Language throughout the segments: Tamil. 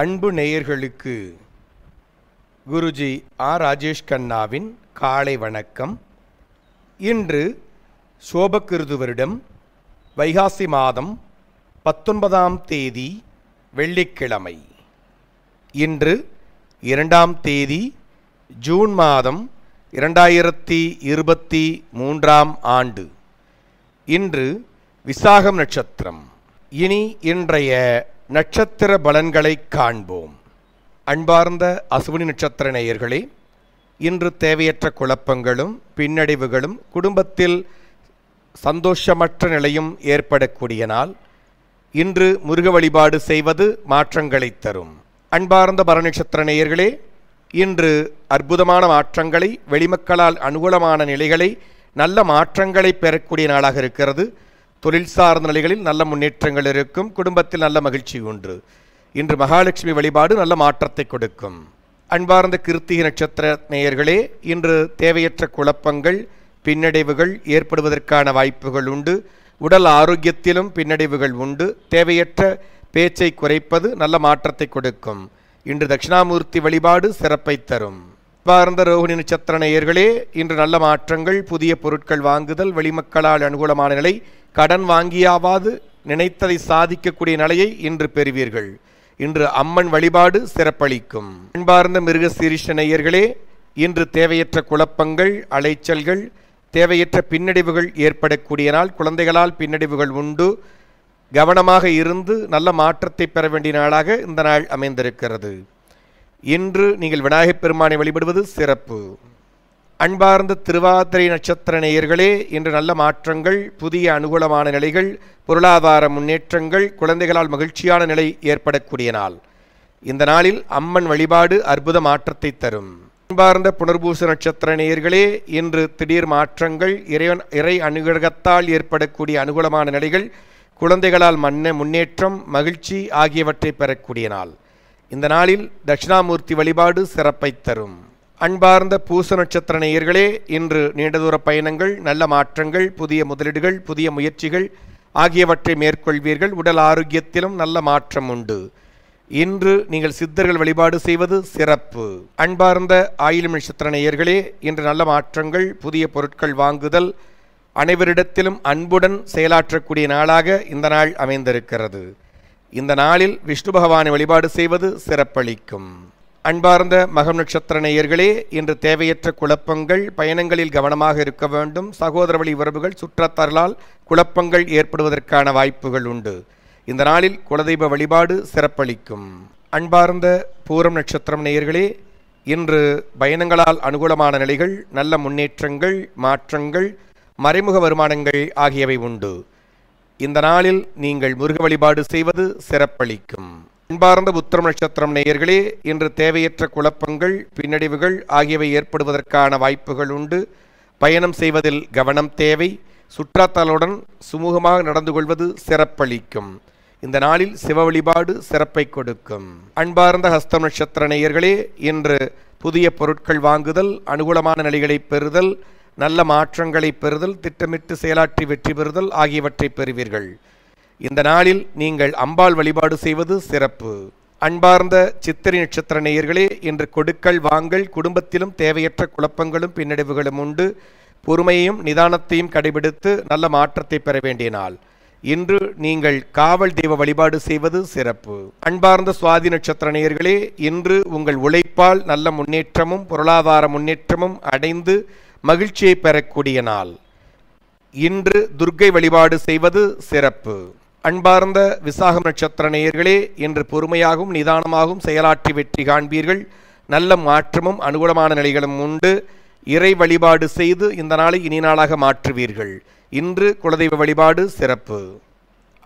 அன்பு நேயர்களுக்கு குருஜி ஆர் ராஜேஷ் கண்ணாவின் காலை வணக்கம் இன்று சோபகிருது வருடம் வைகாசி மாதம் பத்தொன்பதாம் தேதி வெள்ளிக்கிழமை இன்று இரண்டாம் தேதி ஜூன் மாதம் இரண்டாயிரத்தி இருபத்தி மூன்றாம் ஆண்டு இன்று விசாகம் நட்சத்திரம் இனி இன்றைய நட்சத்திர பலன்களை காண்போம் அன்பார்ந்த அசுவினி நட்சத்திர நேயர்களே இன்று தேவையற்ற குழப்பங்களும் பின்னடைவுகளும் குடும்பத்தில் சந்தோஷமற்ற நிலையும் ஏற்படக்கூடிய நாள் இன்று முருக வழிபாடு செய்வது மாற்றங்களை தரும் அன்பார்ந்த பரநட்சத்திர நேயர்களே இன்று அற்புதமான மாற்றங்களை வெளிமக்களால் அனுகூலமான நிலைகளை நல்ல மாற்றங்களை பெறக்கூடிய நாளாக இருக்கிறது தொழில் சார்ந்த நிலைகளில் நல்ல முன்னேற்றங்கள் இருக்கும் குடும்பத்தில் நல்ல மகிழ்ச்சி உண்டு இன்று மகாலட்சுமி வழிபாடு நல்ல மாற்றத்தை கொடுக்கும் அன்பார்ந்த கிருத்திகை நட்சத்திர நேயர்களே இன்று தேவையற்ற குழப்பங்கள் பின்னடைவுகள் ஏற்படுவதற்கான வாய்ப்புகள் உண்டு உடல் ஆரோக்கியத்திலும் பின்னடைவுகள் உண்டு தேவையற்ற பேச்சை குறைப்பது நல்ல மாற்றத்தை கொடுக்கும் இன்று தட்சிணாமூர்த்தி வழிபாடு சிறப்பை தரும் பார்ந்த ரோஹிணி நட்சத்திர நேயர்களே இன்று நல்ல மாற்றங்கள் புதிய பொருட்கள் வாங்குதல் வெளிமக்களால் அனுகூலமான நிலை கடன் வாங்கியாவது நினைத்ததை சாதிக்கக்கூடிய நிலையை இன்று பெறுவீர்கள் இன்று அம்மன் வழிபாடு சிறப்பளிக்கும் அன்பார்ந்த சீரிஷ நேயர்களே இன்று தேவையற்ற குழப்பங்கள் அலைச்சல்கள் தேவையற்ற பின்னடைவுகள் ஏற்படக்கூடிய நாள் குழந்தைகளால் பின்னடைவுகள் உண்டு கவனமாக இருந்து நல்ல மாற்றத்தை பெற வேண்டிய நாளாக இந்த நாள் அமைந்திருக்கிறது இன்று நீங்கள் விநாயகப் பெருமானை வழிபடுவது சிறப்பு அன்பார்ந்த திருவாதிரை நட்சத்திர நேயர்களே இன்று நல்ல மாற்றங்கள் புதிய அனுகூலமான நிலைகள் பொருளாதார முன்னேற்றங்கள் குழந்தைகளால் மகிழ்ச்சியான நிலை ஏற்படக்கூடிய நாள் இந்த நாளில் அம்மன் வழிபாடு அற்புத மாற்றத்தை தரும் அன்பார்ந்த புனர்பூச நட்சத்திர நேயர்களே இன்று திடீர் மாற்றங்கள் இறைவன் இறை அனுகிரகத்தால் ஏற்படக்கூடிய அனுகூலமான நிலைகள் குழந்தைகளால் மன்ன முன்னேற்றம் மகிழ்ச்சி ஆகியவற்றை பெறக்கூடிய நாள் இந்த நாளில் தட்சிணாமூர்த்தி வழிபாடு சிறப்பை தரும் அன்பார்ந்த பூச நட்சத்திர நேயர்களே இன்று தூர பயணங்கள் நல்ல மாற்றங்கள் புதிய முதலீடுகள் புதிய முயற்சிகள் ஆகியவற்றை மேற்கொள்வீர்கள் உடல் ஆரோக்கியத்திலும் நல்ல மாற்றம் உண்டு இன்று நீங்கள் சித்தர்கள் வழிபாடு செய்வது சிறப்பு அன்பார்ந்த ஆயுள் நட்சத்திர நேயர்களே இன்று நல்ல மாற்றங்கள் புதிய பொருட்கள் வாங்குதல் அனைவரிடத்திலும் அன்புடன் செயலாற்றக்கூடிய நாளாக இந்த நாள் அமைந்திருக்கிறது இந்த நாளில் விஷ்ணு பகவானை வழிபாடு செய்வது சிறப்பளிக்கும் அன்பார்ந்த மகம் நட்சத்திர நேயர்களே இன்று தேவையற்ற குழப்பங்கள் பயணங்களில் கவனமாக இருக்க வேண்டும் சகோதர வழி உறவுகள் சுற்றத்தாரலால் குழப்பங்கள் ஏற்படுவதற்கான வாய்ப்புகள் உண்டு இந்த நாளில் குலதெய்வ வழிபாடு சிறப்பளிக்கும் அன்பார்ந்த பூரம் நட்சத்திரம் நேயர்களே இன்று பயணங்களால் அனுகூலமான நிலைகள் நல்ல முன்னேற்றங்கள் மாற்றங்கள் மறைமுக வருமானங்கள் ஆகியவை உண்டு இந்த நாளில் நீங்கள் முருக வழிபாடு செய்வது சிறப்பளிக்கும் அன்பார்ந்த உத்திரம் நட்சத்திரம் நேயர்களே இன்று தேவையற்ற குழப்பங்கள் பின்னடைவுகள் ஆகியவை ஏற்படுவதற்கான வாய்ப்புகள் உண்டு பயணம் செய்வதில் கவனம் தேவை சுற்றாத்தாளுடன் சுமூகமாக நடந்து கொள்வது சிறப்பளிக்கும் இந்த நாளில் சிவ வழிபாடு சிறப்பை கொடுக்கும் அன்பார்ந்த ஹஸ்தம் நட்சத்திர நேயர்களே இன்று புதிய பொருட்கள் வாங்குதல் அனுகூலமான நிலைகளை பெறுதல் நல்ல மாற்றங்களை பெறுதல் திட்டமிட்டு செயலாற்றி வெற்றி பெறுதல் ஆகியவற்றை பெறுவீர்கள் இந்த நாளில் நீங்கள் அம்பாள் வழிபாடு செய்வது சிறப்பு அன்பார்ந்த சித்திரை நட்சத்திர நேயர்களே இன்று கொடுக்கல் வாங்கல் குடும்பத்திலும் தேவையற்ற குழப்பங்களும் பின்னடைவுகளும் உண்டு பொறுமையையும் நிதானத்தையும் கடைபிடித்து நல்ல மாற்றத்தை பெற வேண்டிய நாள் இன்று நீங்கள் காவல் தெய்வ வழிபாடு செய்வது சிறப்பு அன்பார்ந்த சுவாதி நட்சத்திர நேயர்களே இன்று உங்கள் உழைப்பால் நல்ல முன்னேற்றமும் பொருளாதார முன்னேற்றமும் அடைந்து மகிழ்ச்சியை பெறக்கூடிய நாள் இன்று துர்க்கை வழிபாடு செய்வது சிறப்பு அன்பார்ந்த விசாகம் நட்சத்திர நேயர்களே இன்று பொறுமையாகவும் நிதானமாகவும் செயலாற்றி வெற்றி காண்பீர்கள் நல்ல மாற்றமும் அனுகூலமான நிலைகளும் உண்டு இறை வழிபாடு செய்து இந்த நாளை இனி நாளாக மாற்றுவீர்கள் இன்று குலதெய்வ வழிபாடு சிறப்பு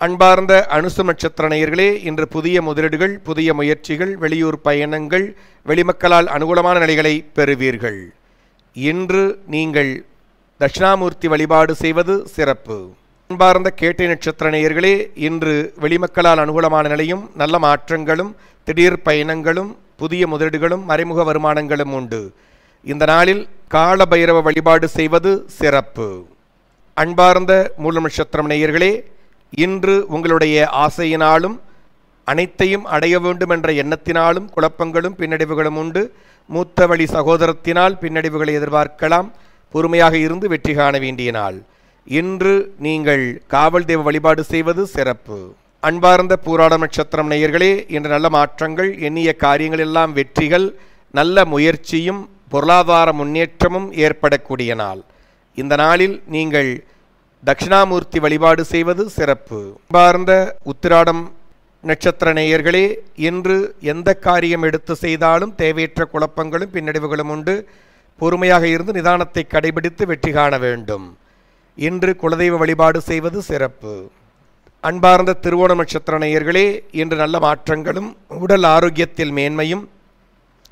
அன்பார்ந்த அனுசு நட்சத்திர நேயர்களே இன்று புதிய முதலீடுகள் புதிய முயற்சிகள் வெளியூர் பயணங்கள் வெளிமக்களால் அனுகூலமான நிலைகளை பெறுவீர்கள் இன்று நீங்கள் தட்சிணாமூர்த்தி வழிபாடு செய்வது சிறப்பு அன்பார்ந்த கேட்டை நட்சத்திர நேயர்களே இன்று வெளிமக்களால் அனுகூலமான நிலையும் நல்ல மாற்றங்களும் திடீர் பயணங்களும் புதிய முதலீடுகளும் மறைமுக வருமானங்களும் உண்டு இந்த நாளில் கால பைரவ வழிபாடு செய்வது சிறப்பு அன்பார்ந்த மூல நட்சத்திரம் நேயர்களே இன்று உங்களுடைய ஆசையினாலும் அனைத்தையும் அடைய வேண்டும் என்ற எண்ணத்தினாலும் குழப்பங்களும் பின்னடைவுகளும் உண்டு மூத்த வழி சகோதரத்தினால் பின்னடைவுகளை எதிர்பார்க்கலாம் பொறுமையாக இருந்து வெற்றி காண வேண்டிய நாள் இன்று நீங்கள் காவல் தெய்வ வழிபாடு செய்வது சிறப்பு அன்பார்ந்த பூராட நட்சத்திரம் நேயர்களே இன்று நல்ல மாற்றங்கள் எண்ணிய காரியங்கள் எல்லாம் வெற்றிகள் நல்ல முயற்சியும் பொருளாதார முன்னேற்றமும் ஏற்படக்கூடிய நாள் இந்த நாளில் நீங்கள் தட்சிணாமூர்த்தி வழிபாடு செய்வது சிறப்பு அன்பார்ந்த உத்திராடம் நட்சத்திர நேயர்களே இன்று எந்த காரியம் எடுத்து செய்தாலும் தேவையற்ற குழப்பங்களும் பின்னடைவுகளும் உண்டு பொறுமையாக இருந்து நிதானத்தை கடைபிடித்து வெற்றி காண வேண்டும் இன்று குலதெய்வ வழிபாடு செய்வது சிறப்பு அன்பார்ந்த திருவோண நட்சத்திர நேயர்களே இன்று நல்ல மாற்றங்களும் உடல் ஆரோக்கியத்தில் மேன்மையும்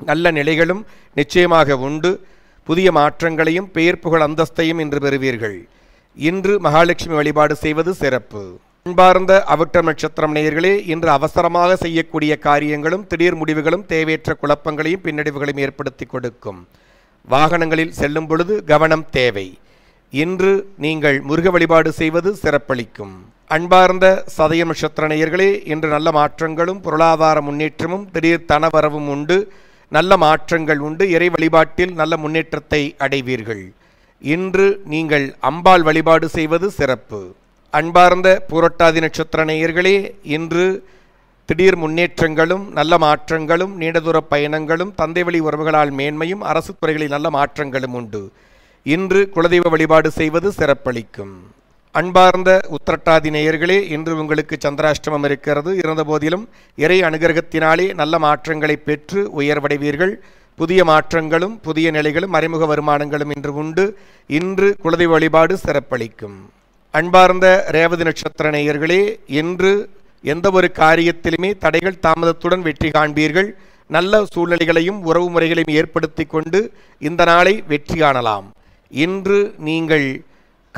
நல்ல நிலைகளும் நிச்சயமாக உண்டு புதிய மாற்றங்களையும் பெயர் புகழ் அந்தஸ்தையும் இன்று பெறுவீர்கள் இன்று மகாலட்சுமி வழிபாடு செய்வது சிறப்பு அன்பார்ந்த அவிட்ட நட்சத்திரம் நேயர்களே இன்று அவசரமாக செய்யக்கூடிய காரியங்களும் திடீர் முடிவுகளும் தேவையற்ற குழப்பங்களையும் பின்னடைவுகளையும் ஏற்படுத்தி கொடுக்கும் வாகனங்களில் செல்லும் பொழுது கவனம் தேவை இன்று நீங்கள் முருக வழிபாடு செய்வது சிறப்பளிக்கும் அன்பார்ந்த சதய நட்சத்திர நேயர்களே இன்று நல்ல மாற்றங்களும் பொருளாதார முன்னேற்றமும் திடீர் தனவரவும் உண்டு நல்ல மாற்றங்கள் உண்டு இறை வழிபாட்டில் நல்ல முன்னேற்றத்தை அடைவீர்கள் இன்று நீங்கள் அம்பாள் வழிபாடு செய்வது சிறப்பு அன்பார்ந்த பூரட்டாதி நட்சத்திர நேயர்களே இன்று திடீர் முன்னேற்றங்களும் நல்ல மாற்றங்களும் நீண்டதூர பயணங்களும் தந்தை வழி உறவுகளால் மேன்மையும் அரசு துறைகளில் நல்ல மாற்றங்களும் உண்டு இன்று குலதெய்வ வழிபாடு செய்வது சிறப்பளிக்கும் அன்பார்ந்த உத்திரட்டாதி நேயர்களே இன்று உங்களுக்கு சந்திராஷ்டமம் இருக்கிறது இருந்தபோதிலும் இறை அனுகிரகத்தினாலே நல்ல மாற்றங்களை பெற்று உயர்வடைவீர்கள் புதிய மாற்றங்களும் புதிய நிலைகளும் மறைமுக வருமானங்களும் இன்று உண்டு இன்று குலதெய்வ வழிபாடு சிறப்பளிக்கும் அன்பார்ந்த ரேவதி நட்சத்திர நேயர்களே இன்று எந்த ஒரு காரியத்திலுமே தடைகள் தாமதத்துடன் வெற்றி காண்பீர்கள் நல்ல சூழ்நிலைகளையும் உறவு முறைகளையும் ஏற்படுத்தி கொண்டு இந்த நாளை வெற்றி காணலாம் இன்று நீங்கள்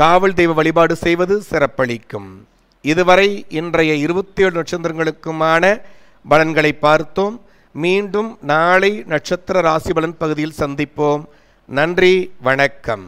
காவல் தெய்வ வழிபாடு செய்வது சிறப்பளிக்கும் இதுவரை இன்றைய இருபத்தி ஏழு நட்சத்திரங்களுக்குமான பலன்களை பார்த்தோம் மீண்டும் நாளை நட்சத்திர ராசி பலன் பகுதியில் சந்திப்போம் நன்றி வணக்கம்